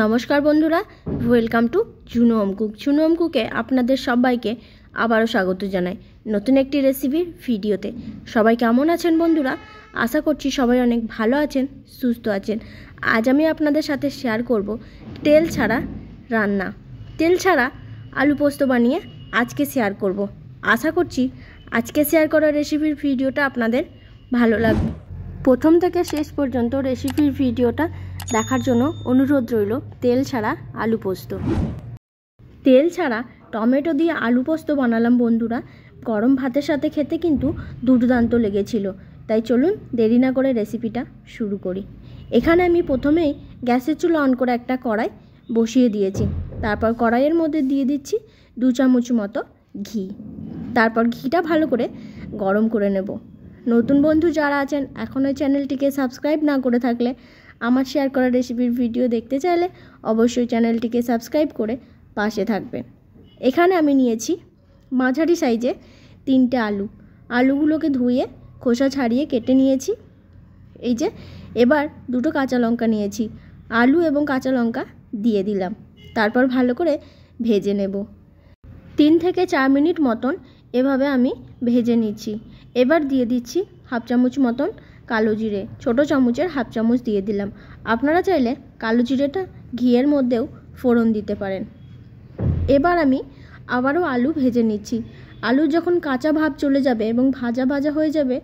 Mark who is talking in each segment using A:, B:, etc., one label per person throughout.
A: নমস্কার বন্ধুরা welcome to ঝুনো অমকুক ঝুনো কুকে আপনাদের সবাইকে আবারও স্বাগত জানাই নতুন একটি রেসিপির ভিডিওতে সবাই কেমন আছেন বন্ধুরা আশা করছি সবাই অনেক ভালো আছেন সুস্থ আছেন আজ আমি আপনাদের সাথে শেয়ার করব তেল ছাড়া রান্না তেল ছাড়া আলু পোস্ত বানিয়ে আজকে শেয়ার করব। আশা করছি আজকে শেয়ার করা রেসিপির ভিডিওটা আপনাদের ভালো লাগবে প্রথম থেকে শেষ পর্যন্ত রেসিপির ভিডিওটা দেখার জন্য অনুরোধ রইল তেল ছাড়া আলু পোস্ত তেল ছাড়া টমেটো দিয়ে আলু পোস্ত বানালাম বন্ধুরা গরম ভাতের সাথে খেতে কিন্তু দুর্দান্ত লেগেছিল তাই চলুন দেরি না করে রেসিপিটা শুরু করি এখানে আমি প্রথমেই গ্যাসের চুলো অন করে একটা কড়াই বসিয়ে দিয়েছি তারপর কড়াইয়ের মধ্যে দিয়ে দিচ্ছি দু চামচ মতো ঘি তারপর ঘিটা ভালো করে গরম করে নেব নতুন বন্ধু যারা আছেন এখনও চ্যানেলটিকে সাবস্ক্রাইব না করে থাকলে আমার শেয়ার করা রেসিপির ভিডিও দেখতে চাইলে অবশ্যই চ্যানেলটিকে সাবস্ক্রাইব করে পাশে থাকবেন এখানে আমি নিয়েছি মাঝারি সাইজে তিনটে আলু আলুগুলোকে ধুয়ে খোসা ছাড়িয়ে কেটে নিয়েছি এই যে এবার দুটো কাঁচা লঙ্কা নিয়েছি আলু এবং কাঁচা লঙ্কা দিয়ে দিলাম তারপর ভালো করে ভেজে নেব তিন থেকে চার মিনিট মতন এভাবে আমি ভেজে নিচ্ছি এবার দিয়ে দিচ্ছি হাফ চামচ মতন কালো জিরে ছোটো চামচের হাফ চামচ দিয়ে দিলাম আপনারা চাইলে কালো জিরেটা ঘিয়ের মধ্যেও ফোড়ন দিতে পারেন এবার আমি আবারও আলু ভেজে নিচ্ছি আলু যখন কাঁচা ভাব চলে যাবে এবং ভাজা ভাজা হয়ে যাবে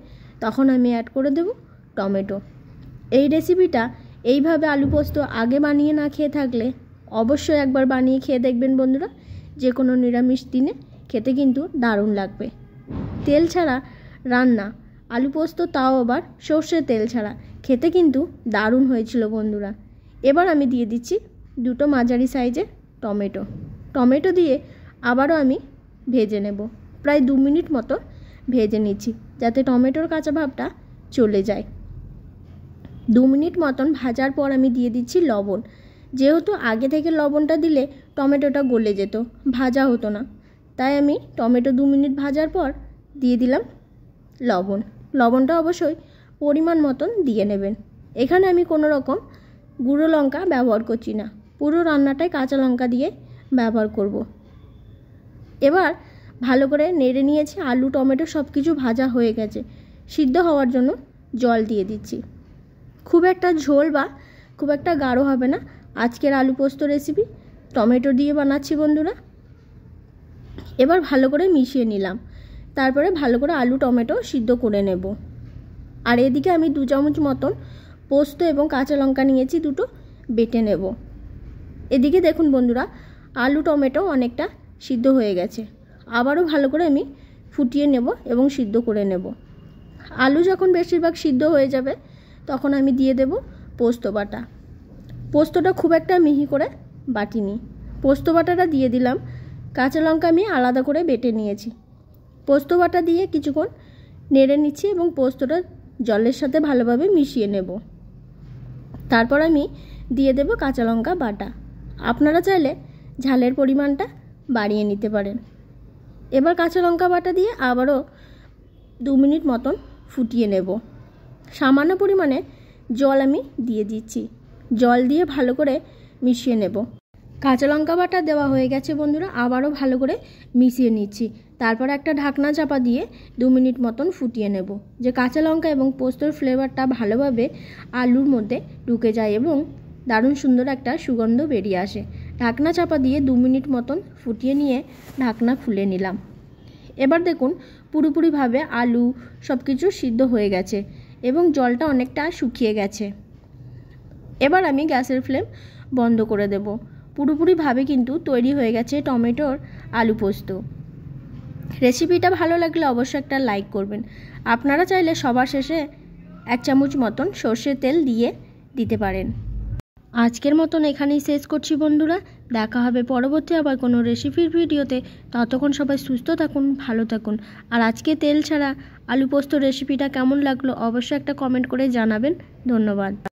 A: তখন আমি অ্যাড করে দেব টমেটো এই রেসিপিটা এইভাবে আলু পোস্ত আগে বানিয়ে না খেয়ে থাকলে অবশ্যই একবার বানিয়ে খেয়ে দেখবেন বন্ধুরা যে কোনো নিরামিষ দিনে খেতে কিন্তু দারুণ লাগবে তেল ছাড়া রান্না আলু পোস্ত তাও আবার সর্ষের তেল ছাড়া খেতে কিন্তু দারুণ হয়েছিল বন্ধুরা এবার আমি দিয়ে দিচ্ছি দুটো মাঝারি সাইজের টমেটো টমেটো দিয়ে আবারও আমি ভেজে নেব প্রায় দু মিনিট মতো ভেজে নিচ্ছি যাতে টমেটোর কাঁচা ভাবটা চলে যায় দু মিনিট মতন ভাজার পর আমি দিয়ে দিচ্ছি লবণ যেহেতু আগে থেকে লবণটা দিলে টমেটোটা গলে যেত ভাজা হতো না তাই আমি টমেটো দু মিনিট ভাজার পর দিয়ে দিলাম লবণ লবণটা অবশ্যই পরিমাণ মতন দিয়ে নেবেন এখানে আমি কোনো রকম গুঁড়ো লঙ্কা ব্যবহার করছি না পুরো রান্নাটাই কাঁচা লঙ্কা দিয়ে ব্যবহার করব। এবার ভালো করে নেড়ে নিয়েছি আলু টমেটো সব কিছু ভাজা হয়ে গেছে সিদ্ধ হওয়ার জন্য জল দিয়ে দিচ্ছি খুব একটা ঝোল বা খুব একটা গাঢ় হবে না আজকের আলু পোস্ত রেসিপি টমেটো দিয়ে বানাচ্ছি বন্ধুরা এবার ভালো করে মিশিয়ে নিলাম তারপরে ভালো করে আলু টমেটো সিদ্ধ করে নেব আর এদিকে আমি দু চামচ মতন পোস্ত এবং কাঁচা লঙ্কা নিয়েছি দুটো বেটে নেব এদিকে দেখুন বন্ধুরা আলু টমেটো অনেকটা সিদ্ধ হয়ে গেছে আবারও ভালো করে আমি ফুটিয়ে নেব এবং সিদ্ধ করে নেব আলু যখন বেশিরভাগ সিদ্ধ হয়ে যাবে তখন আমি দিয়ে দেব পোস্ত বাটা পোস্তটা খুব একটা মিহি করে বাটিনি পোস্ত বাটাটা দিয়ে দিলাম কাঁচা লঙ্কা আমি আলাদা করে বেটে নিয়েছি পোস্ত বাটা দিয়ে কিছুক্ষণ নেড়ে নিচ্ছি এবং পোস্তটা জলের সাথে ভালোভাবে মিশিয়ে নেব তারপর আমি দিয়ে দেব কাঁচা লঙ্কা বাটা আপনারা চাইলে ঝালের পরিমাণটা বাড়িয়ে নিতে পারেন এবার কাঁচা লঙ্কা বাটা দিয়ে আবারও দু মিনিট মতন ফুটিয়ে নেব সামান্য পরিমাণে জল আমি দিয়ে দিচ্ছি জল দিয়ে ভালো করে মিশিয়ে নেব কাঁচা লঙ্কা বাটা দেওয়া হয়ে গেছে বন্ধুরা আবারও ভালো করে মিশিয়ে নিচ্ছি তারপর একটা ঢাকনা চাপা দিয়ে দু মিনিট মতন ফুটিয়ে নেব যে কাঁচা লঙ্কা এবং পোস্তর ফ্লেভারটা ভালোভাবে আলুর মধ্যে ঢুকে যায় এবং দারুণ সুন্দর একটা সুগন্ধ বেরিয়ে আসে ঢাকনা চাপা দিয়ে দু মিনিট মতন ফুটিয়ে নিয়ে ঢাকনা খুলে নিলাম এবার দেখুন পুরোপুরিভাবে আলু সব কিছু সিদ্ধ হয়ে গেছে এবং জলটা অনেকটা শুকিয়ে গেছে এবার আমি গ্যাসের ফ্লেম বন্ধ করে দেবো পুরোপুরিভাবে কিন্তু তৈরি হয়ে গেছে টমেটোর আলু পোস্ত রেসিপিটা ভালো লাগলে অবশ্যই একটা লাইক করবেন আপনারা চাইলে সবার শেষে এক চামচ মতন সর্ষের তেল দিয়ে দিতে পারেন আজকের মতন এখানেই শেষ করছি বন্ধুরা দেখা হবে পরবর্তী আবার কোনো রেসিপির ভিডিওতে ততক্ষণ সবাই সুস্থ থাকুন ভালো থাকুন আর আজকে তেল ছাড়া আলু পোস্ত রেসিপিটা কেমন লাগলো অবশ্যই একটা কমেন্ট করে জানাবেন ধন্যবাদ